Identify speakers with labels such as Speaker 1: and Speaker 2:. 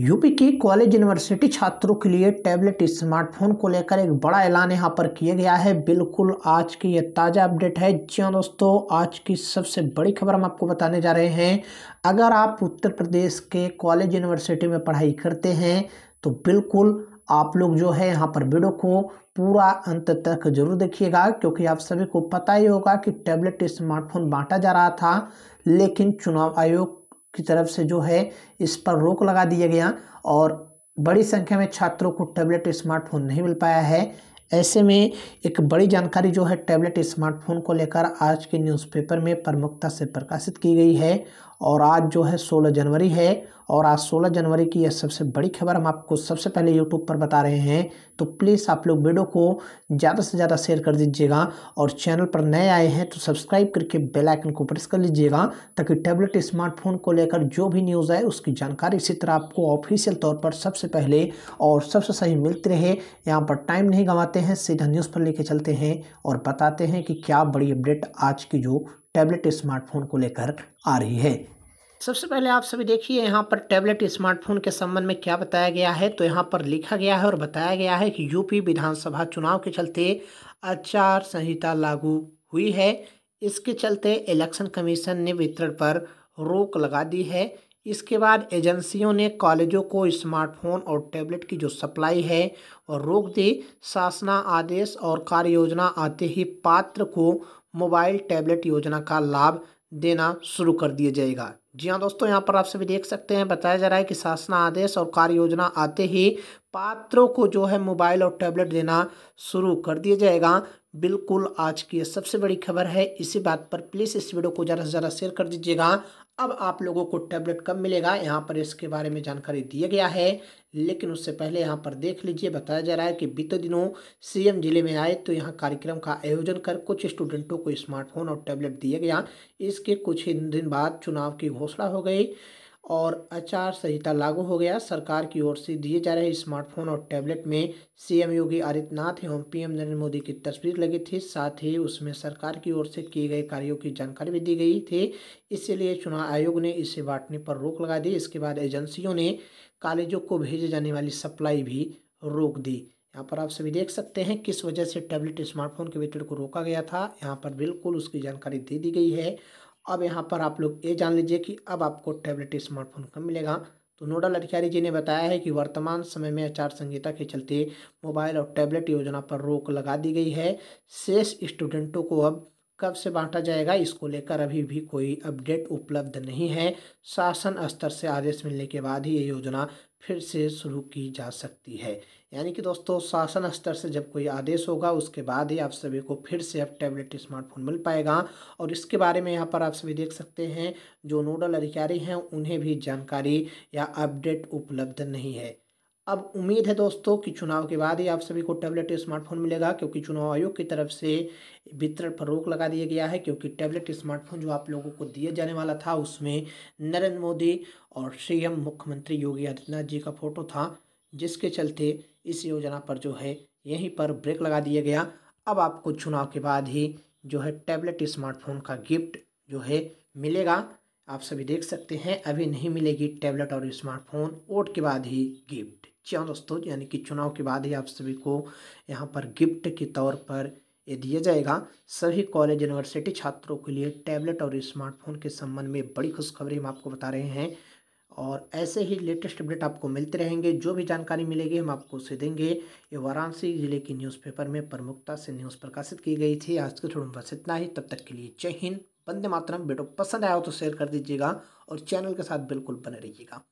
Speaker 1: UP की college university छात्रों के लिए टैबलेट स्मार्टफोन को लेकर एक बड़ा ऐलान यहाँ पर किया गया है बिल्कुल आज की यह ताज़ा अपडेट है जी हाँ दोस्तों आज की सबसे बड़ी खबर हम आपको बताने जा रहे हैं अगर आप उत्तर प्रदेश के कॉलेज यूनिवर्सिटी में पढ़ाई करते हैं तो बिल्कुल आप लोग जो है यहाँ पर वीडियो को पूरा अंत तक जरूर देखिएगा क्योंकि आप सभी को पता ही होगा कि टैबलेट स्मार्टफोन बांटा जा रहा था लेकिन चुनाव आयोग की तरफ से जो है इस पर रोक लगा दिया गया और बड़ी संख्या में छात्रों को टैबलेट स्मार्टफोन नहीं मिल पाया है ऐसे में एक बड़ी जानकारी जो है टैबलेट स्मार्टफोन को लेकर आज के न्यूज़पेपर में प्रमुखता से प्रकाशित की गई है और आज जो है 16 जनवरी है और आज 16 जनवरी की यह सबसे बड़ी खबर हम आपको सबसे पहले यूट्यूब पर बता रहे हैं तो प्लीज़ आप लोग वीडियो को ज़्यादा से ज़्यादा शेयर कर दीजिएगा और चैनल पर नए आए हैं तो सब्सक्राइब करके बेल आइकन को प्रेस कर लीजिएगा ताकि टैबलेट स्मार्टफोन को लेकर जो भी न्यूज़ आए उसकी जानकारी इसी तरह आपको ऑफिशियल तौर पर सबसे पहले और सबसे सही मिलती रहे यहाँ पर टाइम नहीं गंवाते आते हैं सीधा न्यूज़ पर लेके चलते हैं और बताते हैं कि क्या बड़ी अपडेट आज की जो टैबलेट स्मार्टफोन को लेकर आ रही है सबसे पहले आप सभी देखिए यहाँ पर टैबलेट स्मार्टफोन के संबंध में क्या बताया गया है तो यहाँ पर लिखा गया है और बताया गया है कि यूपी विधानसभा चुनाव के चलते आचार संहिता लागू हुई है इसके चलते इलेक्शन कमीशन ने वितरण पर रोक लगा दी है इसके बाद एजेंसियों ने कॉलेजों को स्मार्टफोन और टैबलेट की जो सप्लाई है और रोक दी शासना आदेश और कार्य योजना आते ही पात्र को मोबाइल टैबलेट योजना का लाभ देना शुरू कर दिया जाएगा जी हाँ दोस्तों यहाँ पर आप सभी देख सकते हैं बताया जा रहा है कि शासना आदेश और कार्य योजना आते ही पात्रों को जो है मोबाइल और टैबलेट देना शुरू कर दिया जाएगा बिल्कुल आज की सबसे बड़ी खबर है इसी बात पर प्लीज़ इस वीडियो को ज़्यादा से ज़्यादा शेयर कर दीजिएगा अब आप लोगों को टैबलेट कब मिलेगा यहाँ पर इसके बारे में जानकारी दिया गया है लेकिन उससे पहले यहाँ पर देख लीजिए बताया जा रहा है कि बीते दिनों सीएम जिले में आए तो यहाँ कार्यक्रम का आयोजन कर कुछ स्टूडेंटों को स्मार्टफोन और टैबलेट दिया गया इसके कुछ ही दिन बाद चुनाव की घोषणा हो गई और आचार संहिता लागू हो गया सरकार की ओर से दिए जा रहे स्मार्टफोन और टैबलेट में सीएम योगी आदित्यनाथ एवं पीएम नरेंद्र मोदी की तस्वीर लगी थी साथ ही उसमें सरकार की ओर से किए गए कार्यों की जानकारी भी दी गई थी इसलिए चुनाव आयोग ने इसे बांटने पर रोक लगा दी इसके बाद एजेंसियों ने कॉलेजों को भेजे जाने वाली सप्लाई भी रोक दी यहाँ पर आप सभी देख सकते हैं किस वजह से टैबलेट स्मार्टफोन के वितरण को रोका गया था यहाँ पर बिल्कुल उसकी जानकारी दे दी गई है अब यहाँ पर आप लोग ये जान लीजिए कि अब आपको टैबलेट स्मार्टफोन कब मिलेगा तो नोडल अधिकारी जी ने बताया है कि वर्तमान समय में आचार संहिता के चलते मोबाइल और टैबलेट योजना पर रोक लगा दी गई है शेष स्टूडेंटों को अब कब से बांटा जाएगा इसको लेकर अभी भी कोई अपडेट उपलब्ध नहीं है शासन स्तर से आदेश मिलने के बाद ही ये योजना फिर से शुरू की जा सकती है यानी कि दोस्तों शासन स्तर से जब कोई आदेश होगा उसके बाद ही आप सभी को फिर से अब टैबलेट स्मार्टफोन मिल पाएगा और इसके बारे में यहाँ पर आप सभी देख सकते हैं जो नोडल अधिकारी हैं उन्हें भी जानकारी या अपडेट उपलब्ध नहीं है अब उम्मीद है दोस्तों कि चुनाव के बाद ही आप सभी को टैबलेट स्मार्टफोन मिलेगा क्योंकि चुनाव आयोग की तरफ से वितरण पर रोक लगा दिया गया है क्योंकि टैबलेट स्मार्टफोन जो आप लोगों को दिया जाने वाला था उसमें नरेंद्र मोदी और सीएम मुख्यमंत्री योगी आदित्यनाथ जी का फोटो था जिसके चलते इस योजना पर जो है यहीं पर ब्रेक लगा दिया गया अब आपको चुनाव के बाद ही जो है टैबलेट स्मार्टफोन का गिफ्ट जो है मिलेगा आप सभी देख सकते हैं अभी नहीं मिलेगी टैबलेट और स्मार्टफोन वोट के बाद ही गिफ्ट जी हाँ दोस्तों यानी कि चुनाव के बाद ही आप सभी को यहाँ पर गिफ्ट के तौर पर ये दिया जाएगा सभी कॉलेज यूनिवर्सिटी छात्रों के लिए टैबलेट और स्मार्टफोन के संबंध में बड़ी खुशखबरी हम आपको बता रहे हैं और ऐसे ही लेटेस्ट अपडेट आपको मिलते रहेंगे जो भी जानकारी मिलेगी हम आपको उसे देंगे ये वाराणसी ज़िले की न्यूज़पेपर में प्रमुखता से न्यूज़ प्रकाशित की गई थी आज के थोड़ा बस इतना ही तब तक के लिए जय हिंद बंदे मातरम बेटो पसंद आया हो तो शेयर कर दीजिएगा और चैनल के साथ बिल्कुल बने रहिएगा